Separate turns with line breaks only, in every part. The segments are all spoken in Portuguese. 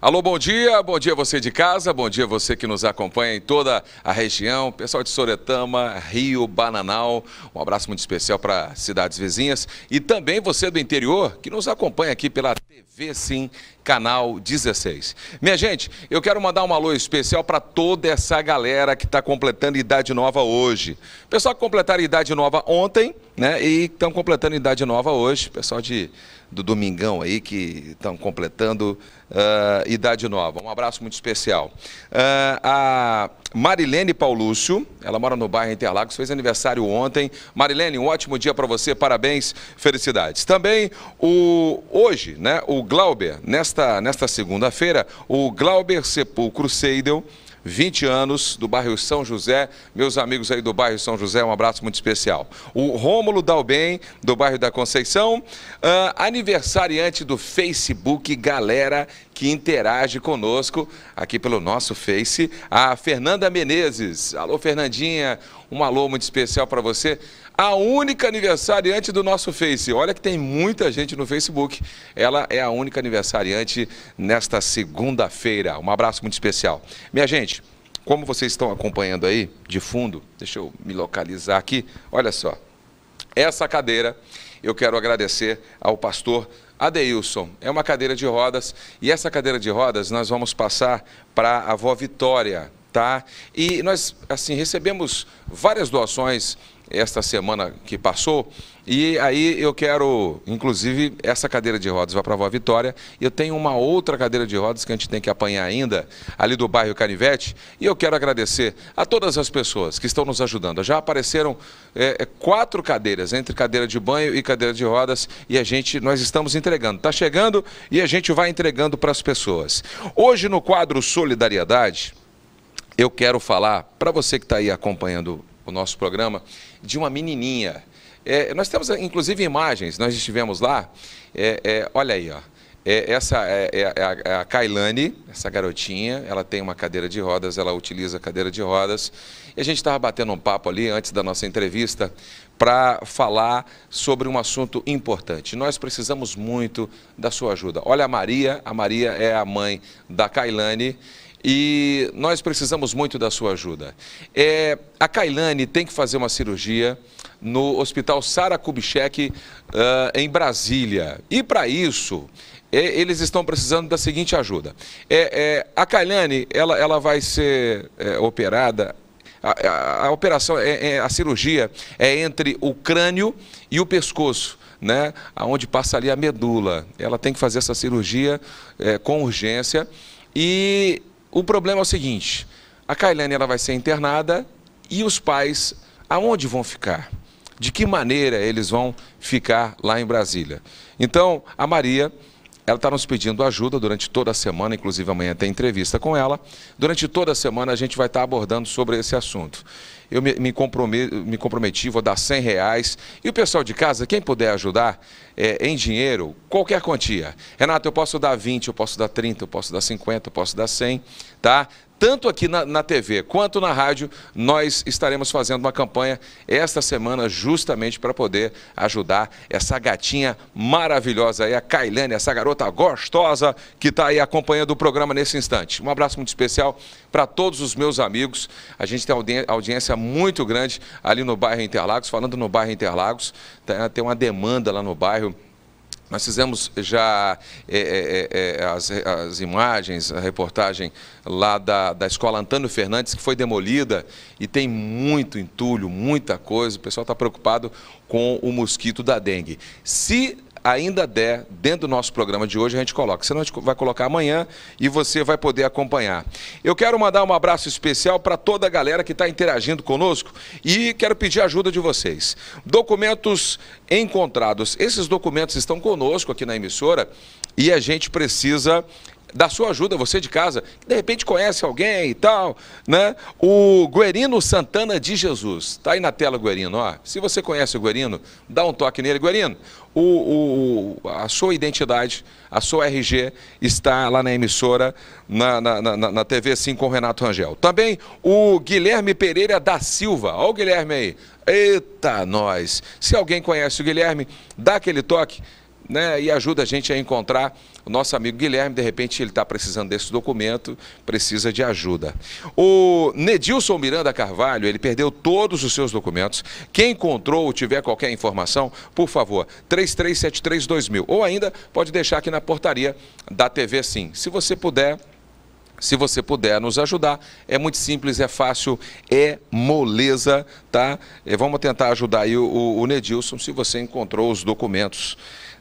Alô, bom dia, bom dia você de casa, bom dia você que nos acompanha em toda a região, pessoal de Soretama, Rio, Bananal, um abraço muito especial para cidades vizinhas e também você do interior que nos acompanha aqui pela TV Sim, canal 16. Minha gente, eu quero mandar um alô especial para toda essa galera que está completando idade nova hoje. Pessoal que completaram idade nova ontem, né, e estão completando idade nova hoje, pessoal de do Domingão aí, que estão completando uh, idade nova. Um abraço muito especial. Uh, a Marilene Paulúcio, ela mora no bairro Interlagos, fez aniversário ontem. Marilene, um ótimo dia para você, parabéns, felicidades. Também o hoje, né, o Glauber, nesta, nesta segunda-feira, o Glauber Sepulcro Seidel, 20 anos, do bairro São José. Meus amigos aí do bairro São José, um abraço muito especial. O Rômulo Dalben, do bairro da Conceição, uh, aniversariante do Facebook Galera que interage conosco aqui pelo nosso Face, a Fernanda Menezes. Alô, Fernandinha, um alô muito especial para você. A única aniversariante do nosso Face. Olha que tem muita gente no Facebook. Ela é a única aniversariante nesta segunda-feira. Um abraço muito especial. Minha gente, como vocês estão acompanhando aí de fundo, deixa eu me localizar aqui. Olha só. Essa cadeira eu quero agradecer ao pastor Adeilson, é uma cadeira de rodas e essa cadeira de rodas nós vamos passar para a avó Vitória tá? E nós, assim, recebemos várias doações esta semana que passou. E aí eu quero, inclusive, essa cadeira de rodas vai para a Vó Vitória. E eu tenho uma outra cadeira de rodas que a gente tem que apanhar ainda, ali do bairro Canivete. E eu quero agradecer a todas as pessoas que estão nos ajudando. Já apareceram é, é quatro cadeiras, entre cadeira de banho e cadeira de rodas. E a gente, nós estamos entregando. Está chegando e a gente vai entregando para as pessoas. Hoje, no quadro Solidariedade, eu quero falar, para você que está aí acompanhando o nosso programa, de uma menininha. É, nós temos, inclusive, imagens, nós estivemos lá. É, é, olha aí, ó. É, essa é, é, é a, a Kailane, essa garotinha, ela tem uma cadeira de rodas, ela utiliza a cadeira de rodas. E a gente estava batendo um papo ali antes da nossa entrevista para falar sobre um assunto importante. Nós precisamos muito da sua ajuda. Olha a Maria, a Maria é a mãe da Kailane e nós precisamos muito da sua ajuda. É, a Kailane tem que fazer uma cirurgia no Hospital Sara Kubitschek, uh, em Brasília. E para isso, é, eles estão precisando da seguinte ajuda. É, é a Kailane, ela, ela vai ser é, operada a, a, a, operação, é, é, a cirurgia é entre o crânio e o pescoço, né? Onde passa ali a medula. Ela tem que fazer essa cirurgia é, com urgência. E o problema é o seguinte: a Kailane ela vai ser internada e os pais aonde vão ficar? De que maneira eles vão ficar lá em Brasília? Então, a Maria, ela está nos pedindo ajuda durante toda a semana, inclusive amanhã tem entrevista com ela. Durante toda a semana a gente vai estar tá abordando sobre esse assunto eu me, me, comprometi, me comprometi, vou dar 100 reais. E o pessoal de casa, quem puder ajudar é, em dinheiro, qualquer quantia. Renato, eu posso dar 20, eu posso dar 30, eu posso dar 50, eu posso dar 100, tá? tanto aqui na, na, TV quanto na rádio, nós estaremos fazendo uma campanha esta semana justamente para poder ajudar essa gatinha maravilhosa aí, a Kailane, essa garota gostosa que está aí acompanhando o programa nesse instante. Um abraço muito especial para todos os meus amigos. A gente tem audiência muito grande ali no bairro Interlagos, falando no bairro Interlagos, tá, tem uma demanda lá no bairro nós fizemos já é, é, é, as, as, imagens, a reportagem lá da, da escola Antônio Fernandes, que foi demolida e tem muito entulho, muita coisa. O pessoal está preocupado com o mosquito da dengue. Se ainda der, dentro do nosso programa de hoje, a gente coloca. Senão a gente vai colocar amanhã e você vai poder acompanhar. Eu quero mandar um abraço especial para toda a galera que está interagindo conosco e quero pedir a ajuda de vocês. Documentos encontrados. Esses documentos estão conosco aqui na emissora e a gente precisa da sua ajuda, você de casa, que de repente conhece alguém e tal, né? O Guerino Santana de Jesus. Tá aí na tela, Guerino, ó. Se você conhece o Guerino, dá um toque nele, Guerino o, o, a sua identidade, a sua RG está lá na emissora, na, na, na, na TV Sim com o Renato Rangel. Também o Guilherme Pereira da Silva. Olha o Guilherme aí. Eita, nós! Se alguém conhece o Guilherme, dá aquele toque né, e ajuda a gente a encontrar o nosso amigo Guilherme. De repente, ele está precisando desse documento, precisa de ajuda. O Nedilson Miranda Carvalho, ele perdeu todos os seus documentos. Quem encontrou ou tiver qualquer informação, por favor, 33732000. Ou ainda, pode deixar aqui na portaria da TV Sim. Se você puder. Se você puder nos ajudar, é muito simples, é fácil, é moleza, tá? E é, vamos tentar ajudar aí o, o Nedilson se você encontrou os documentos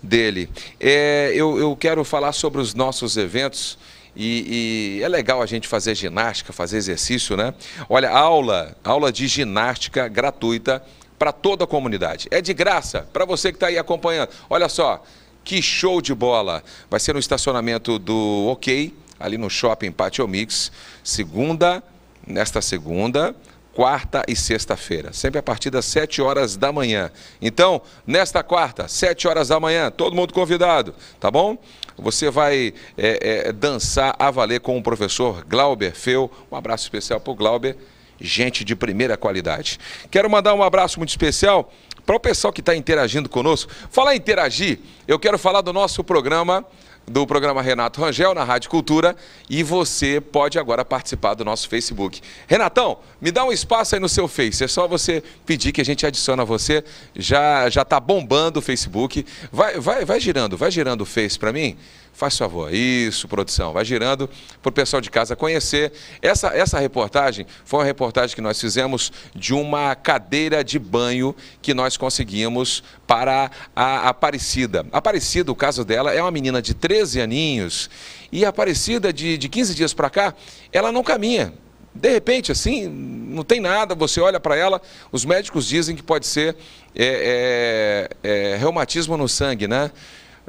dele. É, eu, eu quero falar sobre os nossos eventos. E, e, é legal a gente fazer ginástica, fazer exercício, né? Olha, aula, aula de ginástica gratuita para toda a comunidade. É de graça para você que está aí acompanhando. Olha só, que show de bola! Vai ser no estacionamento do OK, ali no shopping Patio Mix, segunda, nesta segunda, quarta e sexta-feira, sempre a partir das 7 horas da manhã. Então, nesta quarta, 7 horas da manhã, todo mundo convidado, tá bom? Você vai é, é, dançar a valer com o professor Glauber Feu. Um abraço especial para o Glauber, gente de primeira qualidade. Quero mandar um abraço muito especial para o pessoal que está interagindo conosco. Falar interagir, eu quero falar do nosso programa do programa Renato Rangel na Rádio Cultura e você pode agora participar do nosso Facebook. Renatão, me dá um espaço aí no seu Face, é só você pedir que a gente adiciona você, já já tá bombando o Facebook. Vai vai vai girando, vai girando o Face para mim. Faz favor. Isso, produção. Vai girando para o pessoal de casa conhecer. Essa, essa reportagem foi uma reportagem que nós fizemos de uma cadeira de banho que nós conseguimos para a Aparecida. Aparecida, o caso dela, é uma menina de 13 aninhos e Aparecida, de, de 15 dias para cá, ela não caminha. De repente, assim, não tem nada, você olha para ela, os médicos dizem que pode ser é, é, é, reumatismo no sangue, né?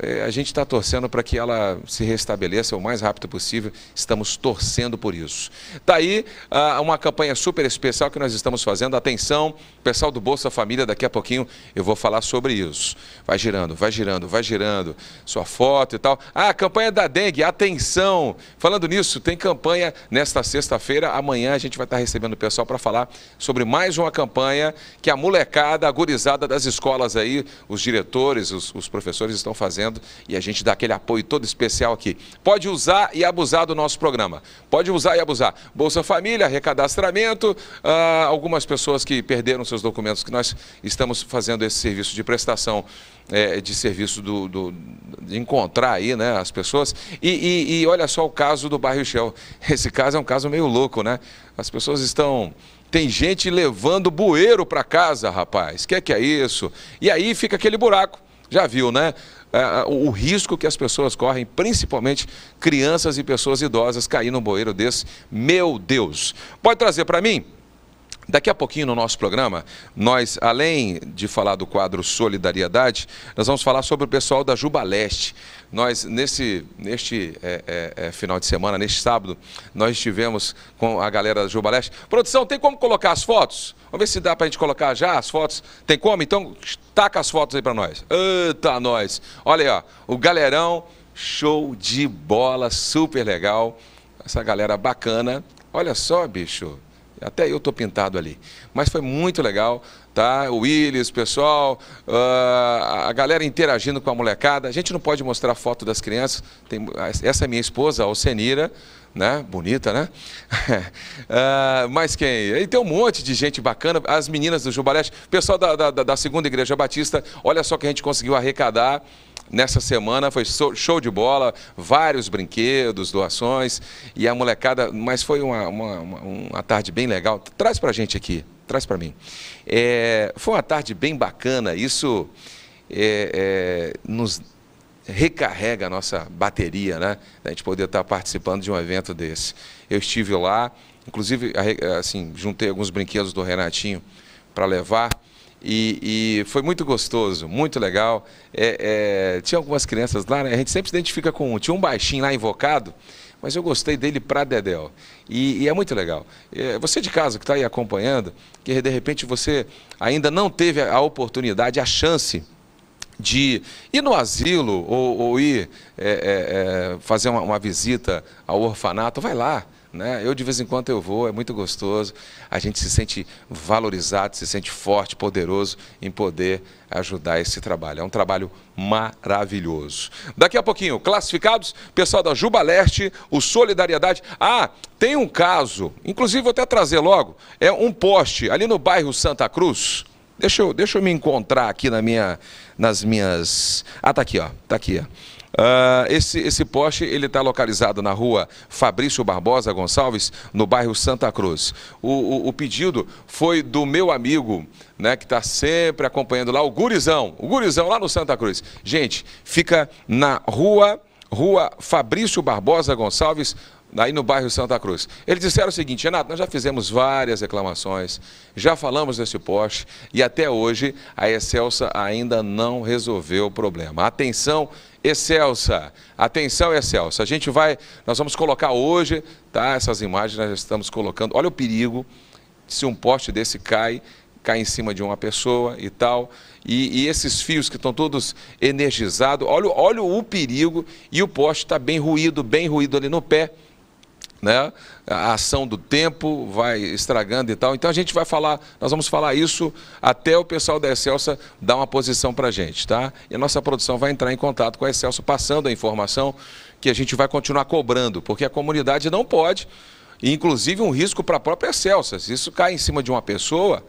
É, a gente está torcendo para que ela se restabeleça o mais rápido possível. Estamos torcendo por isso. Está aí ah, uma campanha super especial que nós estamos fazendo. Atenção, pessoal do Bolsa Família, daqui a pouquinho eu vou falar sobre isso. Vai girando, vai girando, vai girando. Sua foto e tal. Ah, campanha da dengue, atenção! Falando nisso, tem campanha nesta sexta-feira. Amanhã a gente vai estar tá recebendo o pessoal para falar sobre mais uma campanha que a molecada, a gurizada das escolas aí, os diretores, os, os professores estão fazendo fazendo e a gente dá aquele apoio todo especial aqui. Pode usar e abusar do nosso programa. Pode usar e abusar. Bolsa Família, recadastramento, ah, algumas pessoas que perderam seus documentos, que nós estamos fazendo esse serviço de prestação é, de serviço do, do, de encontrar aí né, as pessoas. E, e, e, olha só o caso do bairro Shell. Esse caso é um caso meio louco, né? As pessoas estão. Tem gente levando bueiro para casa, rapaz. O que é que é isso? E aí fica aquele buraco. Já viu, né? uh, o risco que as pessoas correm, principalmente crianças e pessoas idosas, cair num bueiro desse. Meu Deus! Pode trazer para mim? Daqui a pouquinho no nosso programa, nós, além de falar do quadro Solidariedade, nós vamos falar sobre o pessoal da Juba Leste. Nós, nesse, neste é, é, é, final de semana, neste sábado, nós estivemos com a galera da Juba Leste. Produção, tem como colocar as fotos? Vamos ver se dá para a gente colocar já as fotos. Tem como? Então, taca as fotos aí para nós. Eita, nós! Olha aí, ó, o galerão, show de bola, super legal. Essa galera bacana. Olha só, bicho. Até eu tô pintado ali. Mas foi muito legal, tá? O Willis, o pessoal, ah, a galera interagindo com a molecada. A gente não pode mostrar foto das crianças. Tem, essa é minha esposa, a Alcenira né? Bonita, né? uh, ah, mas quem? E tem um monte de gente bacana, as meninas do Jubareste, pessoal da, da, da Segunda Igreja Batista, olha só que a gente conseguiu arrecadar nessa semana foi show de bola, vários brinquedos, doações e a molecada, mas foi uma, uma, uma tarde bem legal. Traz para gente aqui, traz para mim. É, foi uma tarde bem bacana, isso é, é, nos recarrega a nossa bateria, né? A gente poder estar participando de um evento desse. Eu estive lá, inclusive, assim, juntei alguns brinquedos do Renatinho para levar. E, e, foi muito gostoso, muito legal. É, é, tinha algumas crianças lá, né? a gente sempre se identifica com um. Tinha um baixinho lá invocado, mas eu gostei dele para Dedel. E, e é muito legal. É, você de casa que está aí acompanhando, que de repente você ainda não teve a oportunidade, a chance de ir no asilo ou, ou ir é, é, é, fazer uma, uma, visita ao orfanato, vai lá. Né? Eu de vez em quando eu vou, é muito gostoso. A gente se sente valorizado, se sente forte, poderoso em poder ajudar esse trabalho. É um trabalho maravilhoso. Daqui a pouquinho, classificados, pessoal da Juba Leste, o Solidariedade. Ah, tem um caso, inclusive vou até trazer logo, é um poste ali no bairro Santa Cruz. Deixa eu, deixa eu me encontrar aqui na minha, nas minhas. Ah, tá aqui, ó. Tá aqui, ó. Uh, ah, esse, esse poste ele está localizado na rua Fabrício Barbosa Gonçalves, no bairro Santa Cruz. O, o, o pedido foi do meu amigo, né, que está sempre acompanhando lá, o Gurizão, o Gurizão lá no Santa Cruz. Gente, fica na rua, rua Fabrício Barbosa Gonçalves, aí no bairro Santa Cruz. Eles disseram o seguinte, Renato, nós já fizemos várias reclamações, já falamos desse poste e até hoje a Excelsa ainda não resolveu o problema. Atenção, Excelsa! Atenção, Excelsa! A gente vai, nós vamos colocar hoje, tá? Essas imagens nós estamos colocando. Olha o perigo se um poste desse cai, cai em cima de uma pessoa e tal. E, e esses fios que estão todos energizados, olha, olha o perigo e o poste está bem ruído, bem ruído ali no pé né? A ação do tempo vai estragando e tal. Então a gente vai falar, nós vamos falar isso até o pessoal da Excelsa dar uma posição para a gente, tá? E a nossa produção vai entrar em contato com a Excelsa passando a informação que a gente vai continuar cobrando, porque a comunidade não pode, e inclusive um risco para a própria Excelsa. Se isso cai em cima de uma pessoa,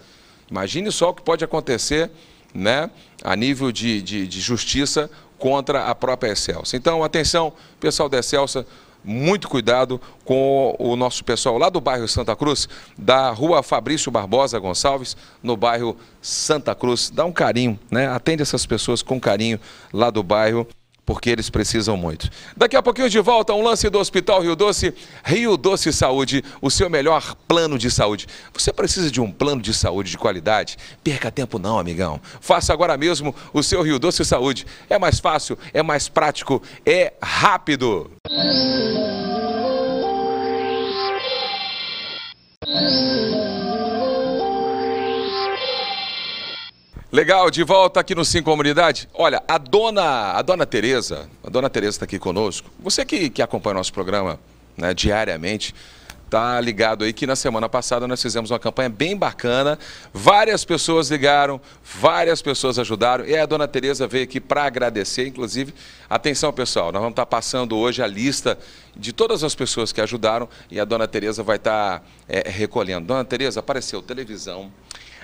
imagine só o que pode acontecer, né? A nível de, de, de justiça contra a própria Excelsa. Então, atenção, pessoal da Excelsa, muito cuidado com o nosso pessoal lá do bairro Santa Cruz, da rua Fabrício Barbosa Gonçalves, no bairro Santa Cruz. Dá um carinho, né? Atende essas pessoas com carinho lá do bairro porque eles precisam muito. Daqui a pouquinho de volta, um lance do Hospital Rio Doce, Rio Doce Saúde, o seu melhor plano de saúde. Você precisa de um plano de saúde de qualidade? Perca tempo não, amigão. Faça agora mesmo o seu Rio Doce Saúde. É mais fácil, é mais prático, é rápido. Música Legal, de volta aqui no Sim Comunidade. Olha, a dona, a dona Tereza, a dona Tereza está aqui conosco. Você que, que acompanha nosso programa né, diariamente, tá ligado aí que na semana passada nós fizemos uma campanha bem bacana. Várias pessoas ligaram, várias pessoas ajudaram. E a dona Tereza veio aqui para agradecer, inclusive. Atenção, pessoal, nós vamos estar tá passando hoje a lista de todas as pessoas que ajudaram e a dona Tereza vai estar tá, é, recolhendo. Dona Tereza, apareceu televisão,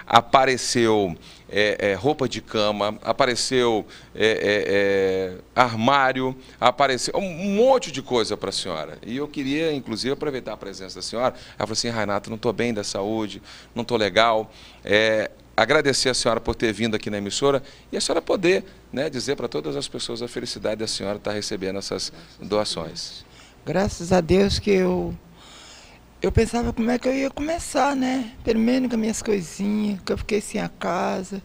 apareceu é, é, roupa de cama, apareceu é, é, é armário, apareceu um monte de coisa para a senhora. E eu queria, inclusive, aproveitar a presença da senhora. Ela falou assim, Renato, não estou bem da saúde, não estou legal. É, agradecer a senhora por ter vindo aqui na emissora e a senhora poder né, dizer para todas as pessoas a felicidade da senhora estar tá recebendo essas doações.
Graças a Deus que eu eu pensava como é que eu ia começar, né? Primeiro com as minhas coisinhas, que eu fiquei sem a casa.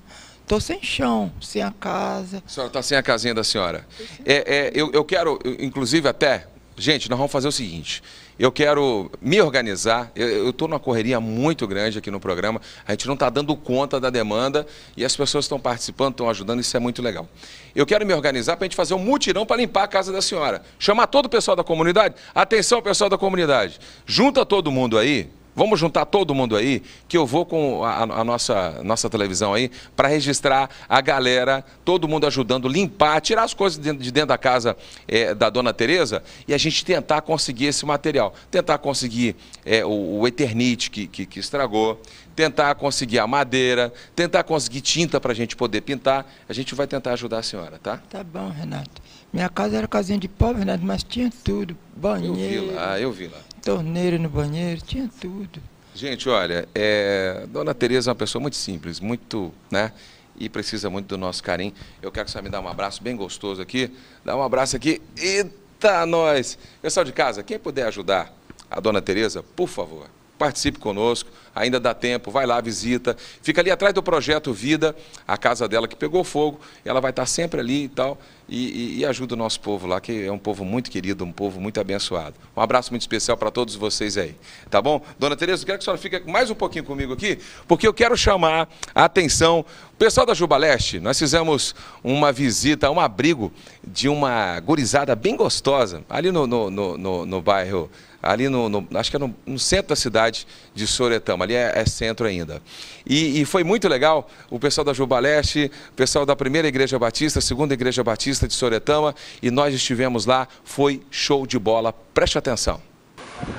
Tô sem chão, sem a
casa. A senhora tá sem a casinha da senhora. É, é, eu, eu quero, inclusive até, gente, nós vamos fazer o seguinte eu quero me organizar. Eu estou numa correria muito grande aqui no programa. A gente não está dando conta da demanda e as pessoas estão participando, estão ajudando. Isso é muito legal. Eu quero me organizar para a gente fazer um mutirão para limpar a casa da senhora. Chamar todo o pessoal da comunidade. Atenção, pessoal da comunidade. Junta todo mundo aí, Vamos juntar todo mundo aí, que eu vou com a, a nossa, nossa televisão aí, para registrar a galera, todo mundo ajudando limpar, tirar as coisas de, de dentro da casa é, da dona Tereza e a gente tentar conseguir esse material. Tentar conseguir é, o, o Eternite que, que, que estragou, tentar conseguir a madeira, tentar conseguir tinta para a gente poder pintar. A gente vai tentar ajudar a senhora, tá? Tá bom, Renato.
Minha casa era casinha de pobre, Renato, mas tinha tudo, banheiro. Eu vi lá, eu vi lá torneira no banheiro, tinha tudo.
Gente, olha, é... Dona Tereza é uma pessoa muito simples, muito, né? E precisa muito do nosso carinho. Eu quero que você me dê um abraço bem gostoso aqui. Dá um abraço aqui. Eita, nós! Pessoal de casa, quem puder ajudar a Dona Tereza, por favor participe conosco, ainda dá tempo, vai lá, visita. Fica ali atrás do Projeto Vida, a casa dela que pegou fogo, ela vai estar sempre ali e tal, e, e, e ajuda o nosso povo lá, que é um povo muito querido, um povo muito abençoado. Um abraço muito especial para todos vocês aí, tá bom? Dona Tereza, eu quero que a senhora fique mais um pouquinho comigo aqui, porque eu quero chamar a atenção. O pessoal da Juba Leste, nós fizemos uma visita, um abrigo de uma gurizada bem gostosa, ali no, no, no, no, no bairro ali no, no acho que é no, no, centro da cidade de Soretama, ali é, é centro ainda. E, e, foi muito legal, o pessoal da Jubaleste, o pessoal da primeira Igreja Batista, segunda Igreja Batista de Soretama, e nós estivemos lá, foi show de bola, preste atenção.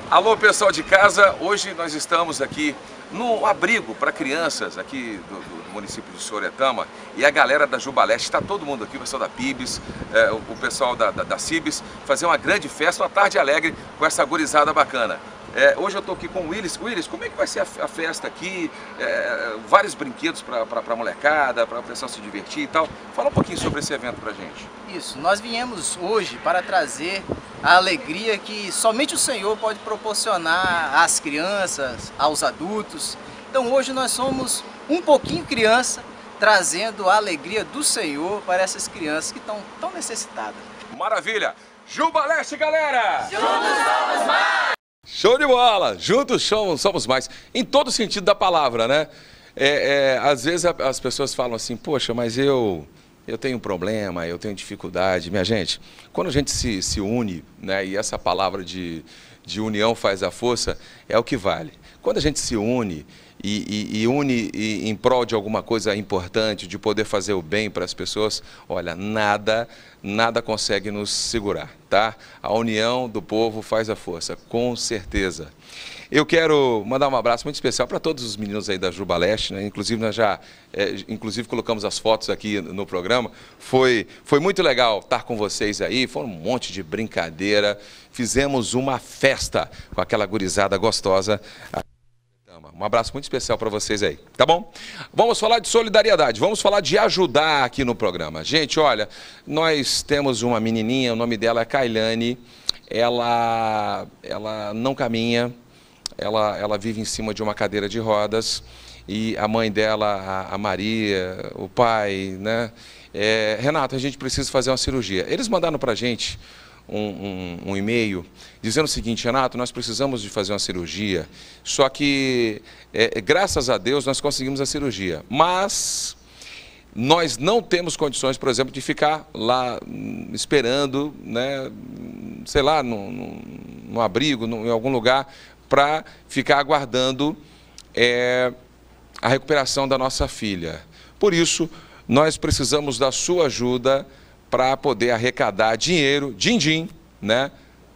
Alô pessoal de casa, hoje nós estamos aqui no abrigo para crianças aqui do, do, município de Soretama e a galera da Jubaleste, está todo mundo aqui, o pessoal da Pibes, é, o, o, pessoal da, da, da fazer uma grande festa, uma tarde alegre com essa gurizada bacana. É, hoje eu estou aqui com o Willis. Willis, como é que vai ser a, a festa aqui? É, vários brinquedos para a molecada, para o pessoal se divertir e tal. Fala um pouquinho sobre esse evento para gente.
Isso, nós viemos hoje para trazer a alegria que somente o Senhor pode proporcionar às crianças, aos adultos.
Então hoje nós somos um pouquinho criança, trazendo a alegria do Senhor para essas crianças que estão tão necessitadas. Maravilha! Juba Leste, galera! Juntos somos mais! Show de bola! Juntos somos, somos mais. Em todo sentido da palavra, né? É, é, às vezes as pessoas falam assim, poxa, mas eu eu tenho um problema, eu tenho dificuldade. Minha gente, quando a gente se, se une, né, e essa palavra de, de união faz a força, é o que vale. Quando a gente se une e, e, e une e, em prol de alguma coisa importante, de poder fazer o bem para as pessoas, olha, nada, nada consegue nos segurar, tá? A união do povo faz a força, com certeza. Eu quero mandar um abraço muito especial para todos os meninos aí da Juba Leste, né? Inclusive, nós já é, inclusive colocamos as fotos aqui no programa. Foi, foi muito legal estar com vocês aí, foi um monte de brincadeira. Fizemos uma festa com aquela gurizada gostosa. Um abraço muito especial para vocês aí, tá bom? Vamos falar de solidariedade, vamos falar de ajudar aqui no programa. Gente, olha, nós temos uma menininha, o nome dela é Kailane, ela, ela não caminha, ela, ela vive em cima de uma cadeira de rodas e a mãe dela, a, Maria, o pai, né? É, Renato, a gente precisa fazer uma cirurgia. Eles mandaram para a gente um, um, um e-mail dizendo o seguinte, Renato, nós precisamos de fazer uma cirurgia, só que, é, é, graças a Deus, nós conseguimos a cirurgia, mas nós não temos condições, por exemplo, de ficar lá hum, esperando, né, sei lá, no abrigo, em algum lugar, para ficar aguardando é, a recuperação da nossa filha. Por isso, nós precisamos da sua ajuda para poder arrecadar dinheiro, din-din, né,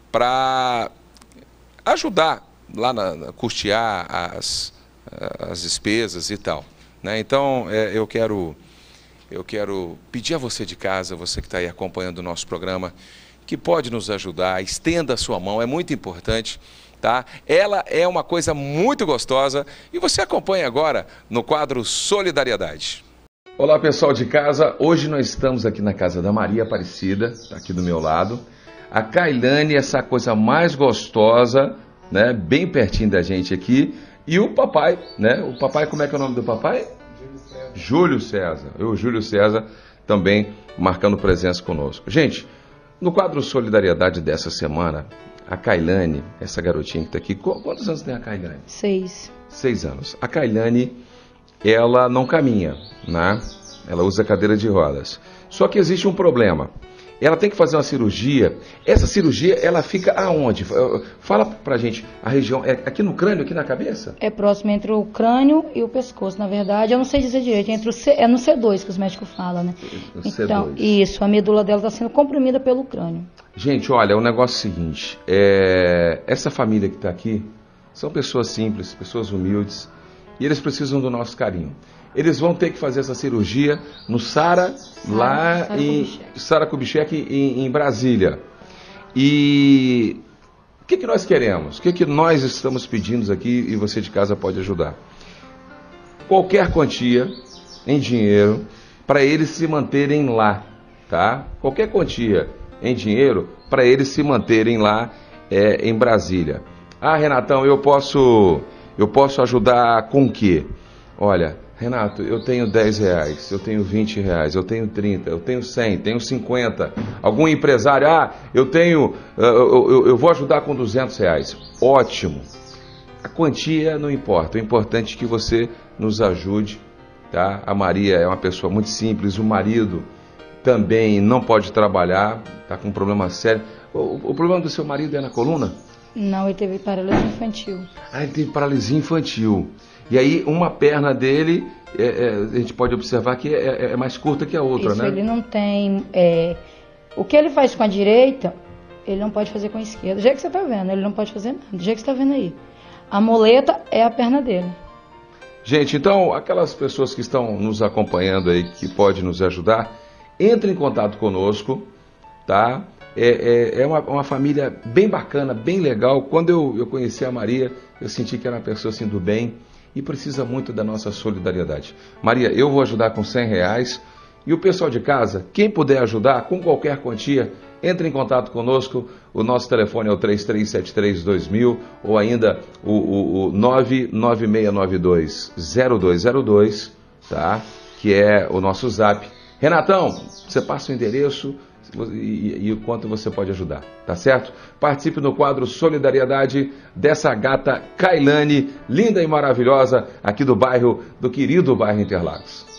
para ajudar lá na, na custear as, as despesas e tal. Né? Então, é, eu quero eu quero pedir a você de casa, você que está aí acompanhando o nosso programa, que pode nos ajudar, estenda a sua mão, é muito importante. Tá? Ela é uma coisa muito gostosa e você acompanha agora no quadro Solidariedade. Olá pessoal de casa, hoje nós estamos aqui na casa da Maria Aparecida, tá aqui do meu lado. A Kailane, essa coisa mais gostosa, né, bem pertinho da gente aqui, e o papai, né? O papai, como é que é o nome do papai? Júlio César. Júlio César. Eu, Júlio César, também marcando presença conosco. Gente, no quadro Solidariedade dessa semana, a Kailane, essa garotinha que está aqui, quantos anos tem a Kailane? Seis. Seis anos. A Kailane ela não caminha, né? Ela usa cadeira de rodas. Só que existe um problema. Ela tem que fazer uma cirurgia. Essa cirurgia, ela fica aonde? Eh, fala pra gente a região. É aqui no crânio, aqui na cabeça?
É próximo entre o crânio e o pescoço, na verdade. Eu não sei dizer direito. Entre o C, é no C2 que os médicos falam, né? C2. Então, isso. A medula dela está sendo comprimida pelo crânio.
Gente, olha, o negócio é o seguinte. É, essa família que está aqui são pessoas simples, pessoas humildes e eles precisam do nosso carinho. Eles vão ter que fazer essa cirurgia no Sara, lá Sarah em Sara Kubitschek em, em, Brasília. E o que, que nós queremos? O que, que nós estamos pedindo aqui e você de casa pode ajudar? Qualquer quantia em dinheiro para eles se manterem lá, tá? Qualquer quantia em dinheiro para eles se manterem lá é, em Brasília. Ah, Renatão, eu posso eu posso ajudar com o quê? Olha, Renato, eu tenho 10 reais, eu tenho 20 reais, eu tenho 30, eu tenho 100, tenho 50. Algum empresário, ah, eu tenho, ah, eu, eu, eu vou ajudar com 200 reais. Ótimo. A quantia não importa, o importante é que você nos ajude, tá? A Maria é uma pessoa muito simples, o marido também não pode trabalhar, está com um problema sério. O, o problema do seu marido é na coluna?
Não, ele teve paralisia infantil.
Ah, ele teve paralisia infantil. E aí, uma perna dele, é, é, a gente pode observar que é, é, é mais curta que a outra, Isso, né? Ele
não tem. É, o que ele faz com a direita, ele não pode fazer com a esquerda. Já jeito que você está vendo, ele não pode fazer nada. Já jeito que você está vendo aí. A moleta é a perna dele.
Gente, então, aquelas pessoas que estão nos acompanhando aí, que pode nos ajudar, entre em contato conosco, tá? É, é, é uma, uma, família bem bacana, bem legal. Quando eu, eu conheci a Maria, eu senti que era uma pessoa assim do bem e precisa muito da nossa solidariedade. Maria, eu vou ajudar com 100 reais. E o pessoal de casa, quem puder ajudar com qualquer quantia, entre em contato conosco. O nosso telefone é o 2000 ou ainda o, o, o 996920202, tá? Que é o nosso zap. Renatão, você passa o endereço, e, e o quanto você pode ajudar, tá certo? Participe no quadro Solidariedade dessa gata Kailane, linda e maravilhosa, aqui do bairro, do querido bairro Interlagos.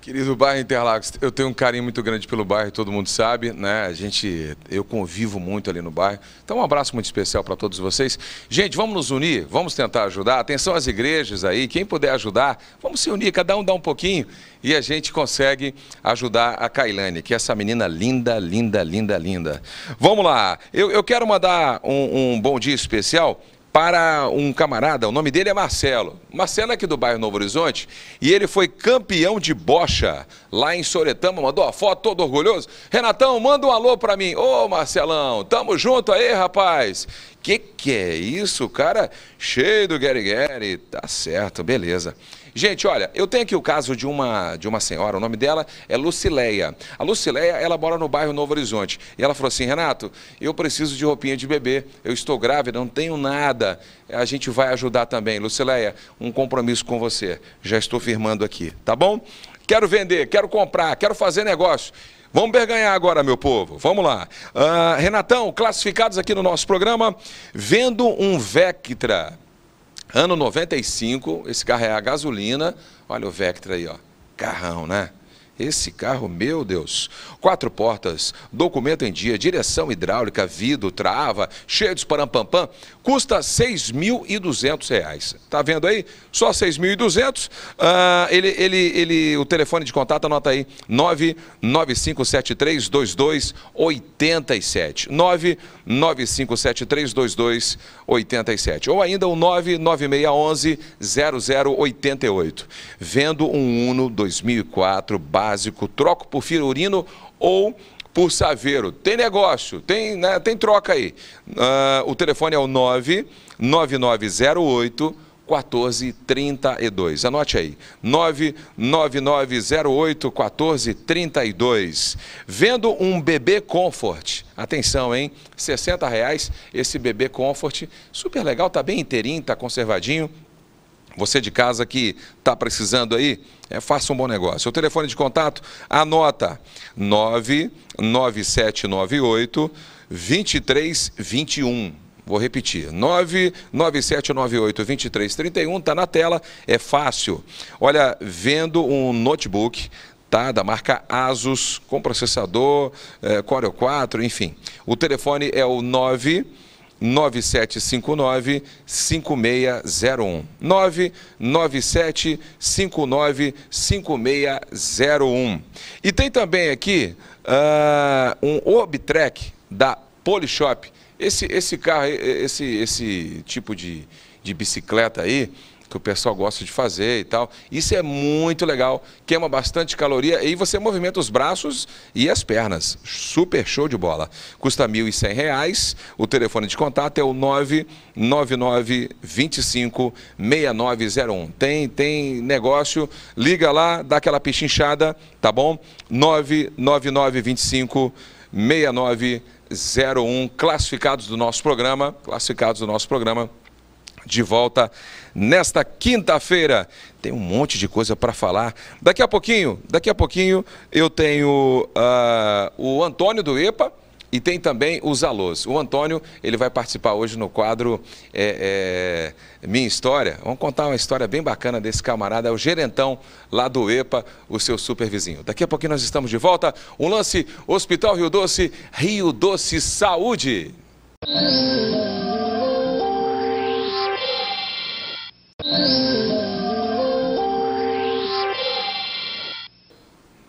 Querido bairro Interlagos, eu tenho um carinho muito grande pelo bairro, todo mundo sabe, né? A gente, eu convivo muito ali no bairro. Então, um abraço muito especial para todos vocês. Gente, vamos nos unir, vamos tentar ajudar. Atenção às igrejas aí, quem puder ajudar, vamos se unir, cada um dá um pouquinho e a gente consegue ajudar a Kailane, que é essa menina linda, linda, linda, linda. Vamos lá, eu, eu quero mandar um, um bom dia especial para um camarada, o nome dele é Marcelo. Marcelo é aqui do bairro Novo Horizonte e ele foi campeão de bocha lá em Soretama, mandou a foto todo orgulhoso. Renatão, manda um alô para mim. Ô, Marcelão, tamo junto aí, rapaz. Que que é isso, cara? Cheio do Gary Gary. Tá certo, beleza. Gente, olha, eu tenho aqui o caso de uma, de uma senhora, o nome dela é Lucileia. A Lucileia, ela mora no bairro Novo Horizonte. E ela falou assim, Renato, eu preciso de roupinha de bebê, eu estou grávida, não tenho nada. A gente vai ajudar também. Lucileia, um compromisso com você. Já estou firmando aqui, tá bom? Quero vender, quero comprar, quero fazer negócio. Vamos berganhar agora, meu povo. Vamos lá. Uh, Renatão, classificados aqui no nosso programa, vendo um Vectra. Ano 95, esse carro é a gasolina. Olha o Vectra aí, ó. Carrão, né? Esse carro, meu Deus. Quatro portas, documento em dia, direção hidráulica, vidro, trava, cheio de esparampampam, custa R$ 6.200. Tá vendo aí? Só R$ 6.200. Ah, ele, ele, ele, o telefone de contato, anota aí, 995732287. 995732287. Ou ainda o 99611 0088. Vendo um Uno 2004 barra básico, troco por firurino ou por Saveiro. Tem negócio, tem, né, tem troca aí. Uh, o telefone é o 99908 1432. Anote aí, 99908 1432. Vendo um bebê Comfort, atenção, hein? 60 reais esse bebê Comfort, super legal, tá bem inteirinho, tá conservadinho, você de casa que está precisando aí, é, faça um bom negócio. O telefone de contato, anota 99798 2321. Vou repetir, 99798-2331, Está na tela, é fácil. Olha, vendo um notebook, tá? Da marca Asus, com processador, é, Core 4, enfim. O telefone é o 9... 9759 5601. 997 59 5601. E tem também aqui uh, um Obtrek da Polishop. Esse, esse carro, esse, esse tipo de, de bicicleta aí, que o pessoal gosta de fazer e tal. Isso é muito legal, queima bastante caloria e você movimenta os braços e as pernas. Super show de bola. Custa R$ reais O telefone de contato é o 999 25 6901. Tem, tem negócio, liga lá, dá aquela pichinchada, tá bom? 999 25 6901. Classificados do nosso programa, classificados do nosso programa de volta nesta quinta-feira. Tem um monte de coisa para falar. Daqui a pouquinho, daqui a pouquinho eu tenho uh, o Antônio do EPA. E tem também os alôs. O Antônio, ele vai participar hoje no quadro é, é, Minha História. Vamos contar uma história bem bacana desse camarada, é o gerentão lá do EPA, o seu super vizinho. Daqui a pouquinho nós estamos de volta. Um lance Hospital Rio Doce, Rio Doce Saúde.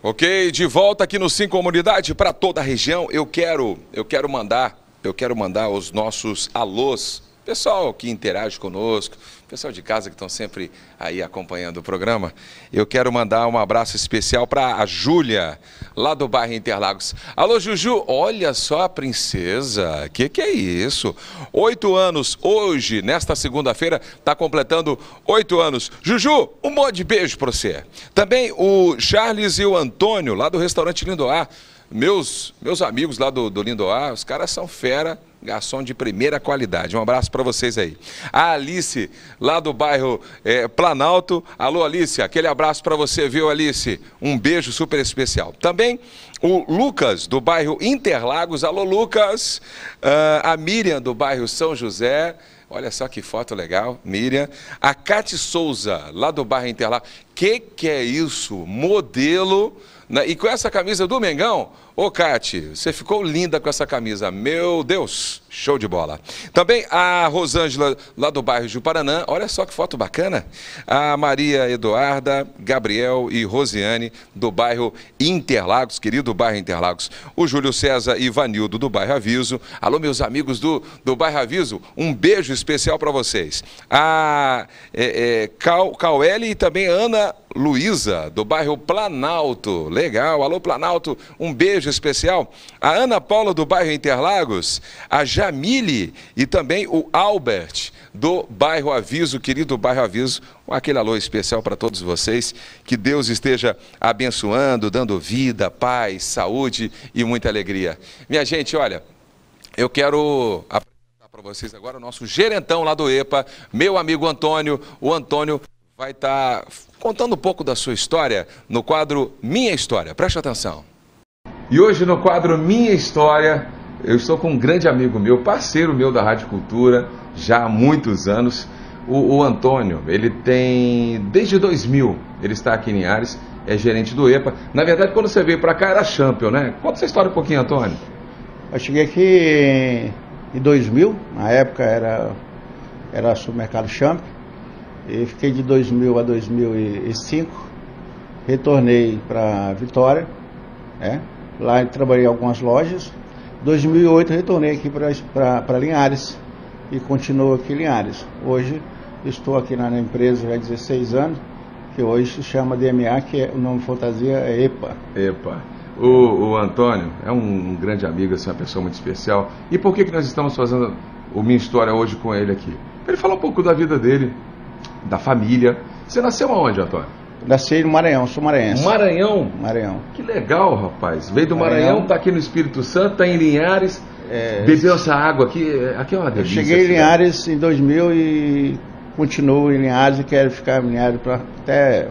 Ok, de volta aqui no Sim Comunidade para toda a região. Eu quero, eu quero mandar, eu quero mandar os nossos alôs, pessoal que interage conosco, pessoal de casa que estão sempre aí acompanhando o programa. Eu quero mandar um abraço especial para a Júlia, lá do bairro Interlagos. Alô, Juju, olha só a princesa, que que é isso? Oito anos hoje, nesta segunda-feira, está completando oito anos. Juju, um monte de beijo para você. Também o Charles e o Antônio, lá do restaurante Lindoar. Meus, meus amigos lá do, do Lindoar, os caras são fera garçom de primeira qualidade. Um abraço para vocês aí. A Alice, lá do bairro é, Planalto. Alô, Alice, aquele abraço para você, viu, Alice? Um beijo super especial. Também o Lucas, do bairro Interlagos. Alô, Lucas. Uh, a Miriam, do bairro São José. Olha só que foto legal, Miriam. A Cate Souza, lá do bairro Interlagos. Que que é isso? Modelo. Né? E com essa camisa do Mengão, Ô, Cati, você ficou linda com essa camisa. Meu Deus, show de bola. Também a Rosângela, lá do bairro de Paranã. Olha só que foto bacana. A Maria Eduarda, Gabriel e Rosiane, do bairro Interlagos, querido bairro Interlagos. O Júlio César e Vanildo, do bairro Aviso. Alô, meus amigos do, do bairro Aviso, um beijo especial para vocês. A é, é, Caueli e também Ana Luísa, do bairro Planalto. Legal, alô, Planalto, um beijo beijo especial a Ana Paula do bairro Interlagos, a Jamile e também o Albert do bairro Aviso, querido bairro Aviso. Aquele alô especial para todos vocês. Que Deus esteja abençoando, dando vida, paz, saúde e muita alegria. Minha gente, olha, eu quero apresentar para vocês agora o nosso gerentão lá do EPA, meu amigo Antônio. O Antônio vai estar tá contando um pouco da sua história no quadro Minha História. Preste atenção. E hoje no quadro Minha História, eu estou com um grande amigo meu, parceiro meu da Rádio Cultura, já há muitos anos, o, o Antônio. Ele tem, desde 2000, ele está aqui em Ares é gerente do EPA. Na verdade, quando você veio para cá era champion, né? Conta essa história um pouquinho, Antônio.
Eu cheguei aqui em 2000, na época era, era supermercado champion, e fiquei de 2000 a 2005, retornei para Vitória, né? Lá trabalhei em algumas lojas. 2008 retornei aqui para Linhares e continuo aqui em Linhares. Hoje estou aqui na, na empresa já há 16 anos, que hoje se chama DMA, que é, o nome fantasia é EPA.
EPA. O, o Antônio é um, um grande amigo, assim, uma pessoa muito especial. E por que, que nós estamos fazendo o Minha História hoje com ele aqui? Para ele falar um pouco da vida dele, da família. Você nasceu aonde, Antônio?
Nasci no Maranhão, sou maranhense. Maranhão?
Maranhão. Que legal, rapaz. Veio do Maranhão, está aqui no Espírito Santo, está em Linhares. É, bebeu essa água aqui. É, aqui é uma delícia. Eu cheguei em assim, né? Linhares
né? em 2000 e continuo em Linhares e quero ficar em Linhares pra, até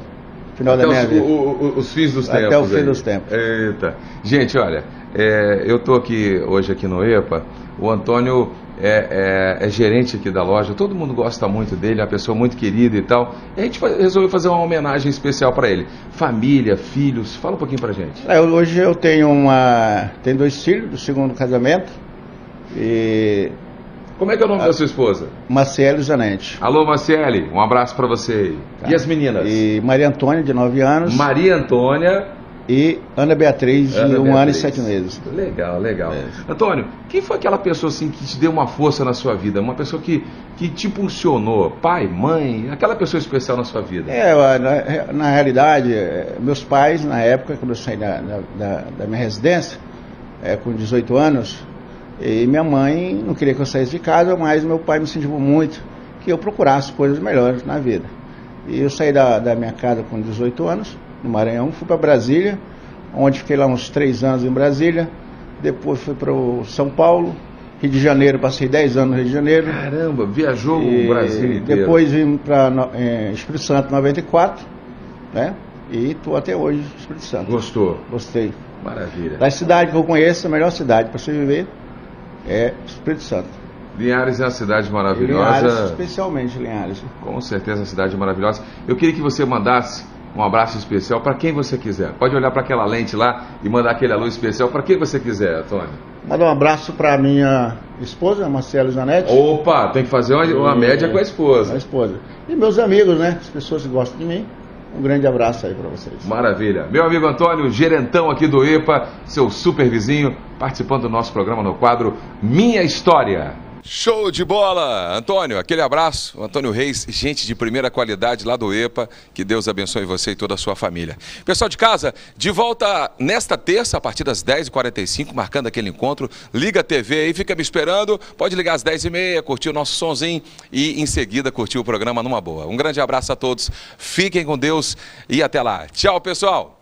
final até da minha os, vida. O, o, os fins dos até tempos. Até o fim aí. dos
tempos. Eita. Gente, olha, é, eu tô aqui hoje aqui no EPA. O Antônio é, é, é, gerente aqui da loja, todo mundo gosta muito dele, é uma pessoa muito querida e tal. E a gente resolveu fazer uma homenagem especial para ele. Família, filhos, fala um pouquinho pra gente.
É, hoje eu tenho uma. tenho dois filhos do segundo casamento. E. Como é que é o
nome a... Ah, da sua esposa? Maciele Zanetti. Alô, Maciele, um abraço para você. Tá. E as meninas?
E Maria Antônia, de 9 anos. Maria
Antônia, e Ana Beatriz Ana um ano e sete meses. Legal, legal. É. Antônio, quem foi aquela pessoa assim que te deu uma força na sua vida? Uma pessoa que, que te impulsionou? Pai, mãe? Aquela pessoa especial na sua vida?
É, na, na realidade, eh, meus pais, na época, quando eu saí da, da, da minha residência, é, com 18 anos, e minha mãe não queria que eu saísse de casa, mas meu pai me incentivou muito que eu procurasse coisas melhores na vida. E eu saí da, da minha casa com 18 anos, no Maranhão, fui para Brasília, onde fiquei lá uns três anos em Brasília, depois fui para o São Paulo, Rio de Janeiro, passei dez anos no Rio de Janeiro.
Caramba, viajou e o Brasil inteiro. Depois
vim para é, Espírito Santo 94, né? E estou até hoje no Espírito Santo. Gostou? Gostei. Maravilha. Da cidade que eu conheço, a melhor cidade para você viver é Espírito Santo.
Linhares é uma cidade maravilhosa. Linhares, especialmente Linhares. Com certeza, uma cidade maravilhosa. Eu queria que você mandasse um abraço especial para quem você quiser. Pode olhar para aquela lente lá e mandar aquele alô especial para quem você quiser, Antônio.
Manda um abraço para minha esposa, Marcela Zanetti. Opa,
tem que fazer uma, uma média com a esposa. A esposa.
E meus amigos, né? As pessoas que gostam de mim. Um grande abraço aí para vocês.
Maravilha. Meu amigo Antônio, gerentão aqui do EPA, seu super vizinho, participando do nosso programa no quadro Minha História. Show de bola! Antônio, aquele abraço. Antônio Reis, gente de primeira qualidade lá do EPA. Que Deus abençoe você e toda a sua família. Pessoal de casa, de volta nesta terça, a partir das 10h45, marcando aquele encontro. Liga a TV aí, fica me esperando. Pode ligar às 10h30, curtir o nosso sonzinho e em seguida curtir o programa numa boa. Um grande abraço a todos. Fiquem com Deus e até lá. Tchau, pessoal!